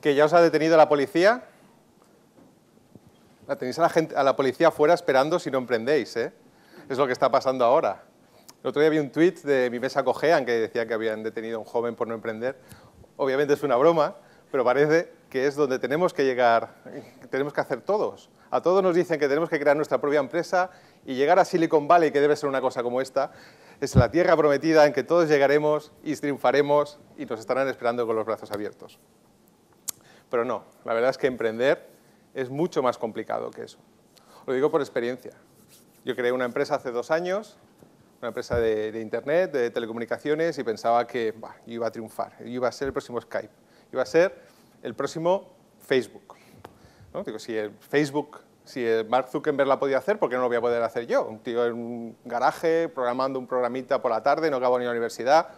que ya os ha detenido la policía. La tenéis a la, policía fuera esperando si no emprendéis, ¿eh? Es lo que está pasando ahora. El otro día vi un tweet de mi mesa cojean que decía que habían detenido a un joven por no emprender. Obviamente es una broma, pero parece que es donde tenemos que llegar, tenemos que hacer todos. A todos nos dicen que tenemos que crear nuestra propia empresa y llegar a Silicon Valley, que debe ser una cosa como esta, es la tierra prometida en que todos llegaremos y triunfaremos y nos estarán esperando con los brazos abiertos. Pero no, la verdad es que emprender es mucho más complicado que eso. Lo digo por experiencia. Yo creé una empresa hace dos años, una empresa de, Internet, de telecomunicaciones, y pensaba que iba a triunfar, yo iba a ser el próximo Skype, iba a ser el próximo Facebook. Digo, si el Facebook, si el Mark Zuckerberg la podía hacer, ¿por qué no lo voy a poder hacer yo? Un tío en un garaje, programando un programita por la tarde, no acabo ni la universidad,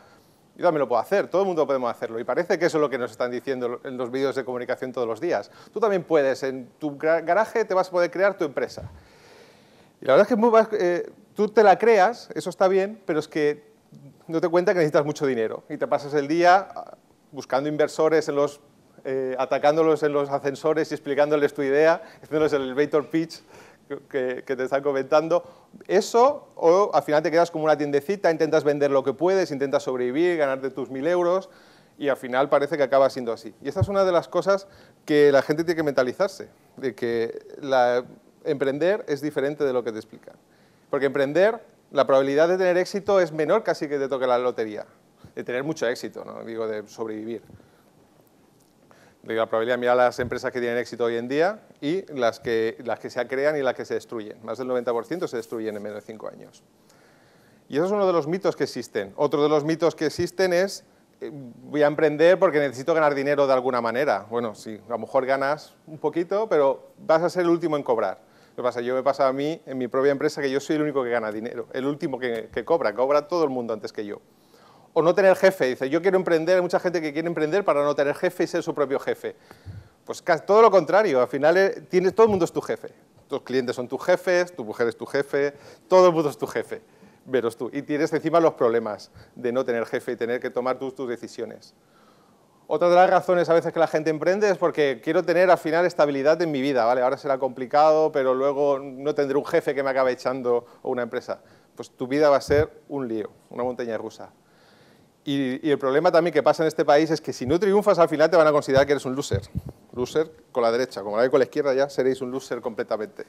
yo también lo puedo hacer, todo el mundo podemos hacerlo. Y parece que eso es lo que nos están diciendo en los vídeos de comunicación todos los días. Tú también puedes, en tu garaje te vas a poder crear tu empresa. Y la verdad es que eh, tú te la creas, eso está bien, pero es que no te cuenta que necesitas mucho dinero. Y te pasas el día ah, buscando inversores en los eh, atacándolos en los ascensores y explicándoles tu idea, haciéndoles el elevator pitch que, te están comentando, eso o al final te quedas como una tiendecita, intentas vender lo que puedes, intentas sobrevivir, ganarte tus mil euros y al final parece que acaba siendo así. Y esta es una de las cosas que la gente tiene que mentalizarse, de que emprender es diferente de lo que te explican. Porque emprender, la probabilidad de tener éxito es menor casi que te toque la lotería, de tener mucho éxito, ¿no? digo, de sobrevivir la probabilidad, mira las empresas que tienen éxito hoy en día y las que, las que se crean y las que se destruyen. Más del 90% se destruyen en menos de 5 años. Y eso es uno de los mitos que existen. Otro de los mitos que existen es eh, voy a emprender porque necesito ganar dinero de alguna manera. Bueno, sí, a lo mejor ganas un poquito, pero vas a ser el último en cobrar. Lo pasa, yo me pasa a mí, en mi propia empresa, que yo soy el único que gana dinero, el último que cobra, cobra todo el mundo antes que yo. O no tener jefe, dice, yo quiero emprender, hay mucha gente que quiere emprender para no tener jefe y ser su propio jefe. Pues todo lo contrario, al final eh, tienes, todo el mundo es tu jefe. Tus clientes son tus jefes, tu mujer es tu jefe, todo el mundo es tu jefe, veros tú. Y tienes encima los problemas de no tener jefe y tener que tomar tus, tus decisiones. Otra de las razones a veces que la gente emprende es porque quiero tener al final estabilidad en mi vida, ¿vale? Ahora será complicado, pero luego no tendré un jefe que me acabe echando o una empresa. Pues tu vida va a ser un lío, una montaña rusa. Y, el problema también que pasa en este país es que si no triunfas al final te van a considerar que eres un loser. Loser con la derecha, como la hay con la izquierda ya seréis un loser completamente.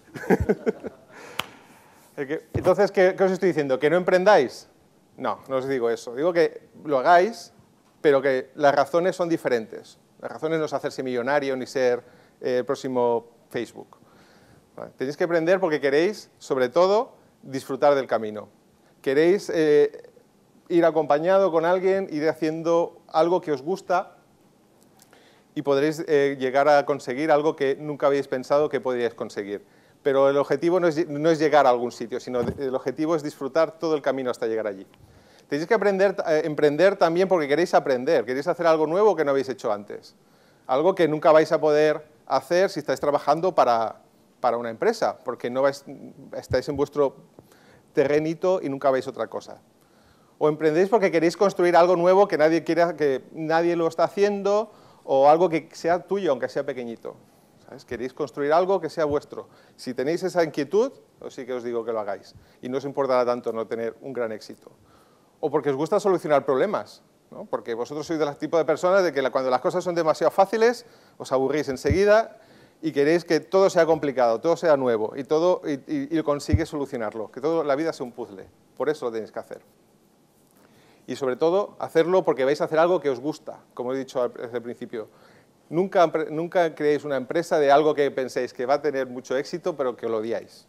Entonces, ¿qué, os estoy diciendo? ¿Que no emprendáis? No, no os digo eso. Digo que lo hagáis, pero que las razones son diferentes. Las razones no es hacerse millonario ni ser eh, el próximo Facebook. Tenéis que emprender porque queréis, sobre todo, disfrutar del camino. Queréis... Eh, ir acompañado con alguien, ir haciendo algo que os gusta y podréis eh, llegar a conseguir algo que nunca habéis pensado que podríais conseguir. Pero el objetivo no es, llegar a algún sitio, sino el objetivo es disfrutar todo el camino hasta llegar allí. Tenéis que eh, emprender también porque queréis aprender, queréis hacer algo nuevo que no habéis hecho antes. Algo que nunca vais a poder hacer si estáis trabajando para, una empresa, porque no estáis en vuestro terrenito y nunca veis otra cosa o emprendéis porque queréis construir algo nuevo que nadie, lo está haciendo o algo que sea tuyo, aunque sea pequeñito. ¿Sabes? Queréis construir algo que sea vuestro. Si tenéis esa inquietud, os sí que os digo que lo hagáis. Y no os importará tanto no tener un gran éxito. O porque os gusta solucionar problemas. Porque vosotros sois del tipo de personas de que cuando las cosas son demasiado fáciles, os aburrís enseguida y queréis que todo sea complicado, todo sea nuevo y, todo, y, solucionarlo. Que toda la vida sea un puzzle. Por eso lo tenéis que hacer y sobre todo hacerlo porque vais a hacer algo que os gusta, como he dicho desde el principio. Nunca, nunca creéis una empresa de algo que penséis que va a tener mucho éxito, pero que lo odiáis.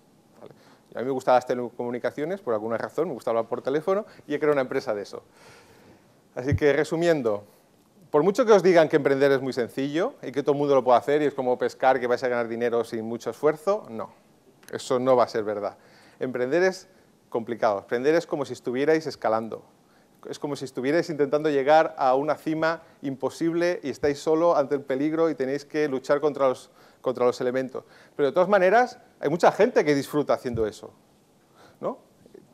A mí me gustaba las telecomunicaciones, por alguna razón, me gustaba hablar por teléfono, y he creado una empresa de eso. Así que, resumiendo, por mucho que os digan que emprender es muy sencillo y que todo el mundo lo puede hacer y es como pescar que vais a ganar dinero sin mucho esfuerzo, no, eso no va a ser verdad. Emprender es complicado, emprender es como si estuvierais escalando, es como si estuvierais intentando llegar a una cima imposible y estáis solo ante el peligro y tenéis que luchar contra los, elementos. Pero de todas maneras, hay mucha gente que disfruta haciendo eso. ¿no?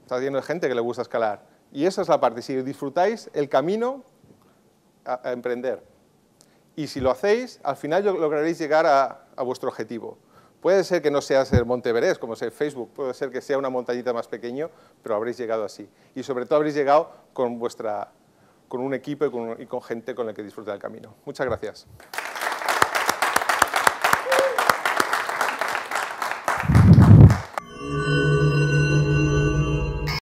Está lleno de gente que le gusta escalar. Y esa es la parte. Si disfrutáis el camino a, emprender y si lo hacéis, al final lograréis llegar a vuestro objetivo. Puede ser que no sea el Monte como es Facebook, puede ser que sea una montañita más pequeño, pero habréis llegado así. Y sobre todo habréis llegado con, vuestra, con un equipo y con, y con gente con la que disfrutar el camino. Muchas gracias.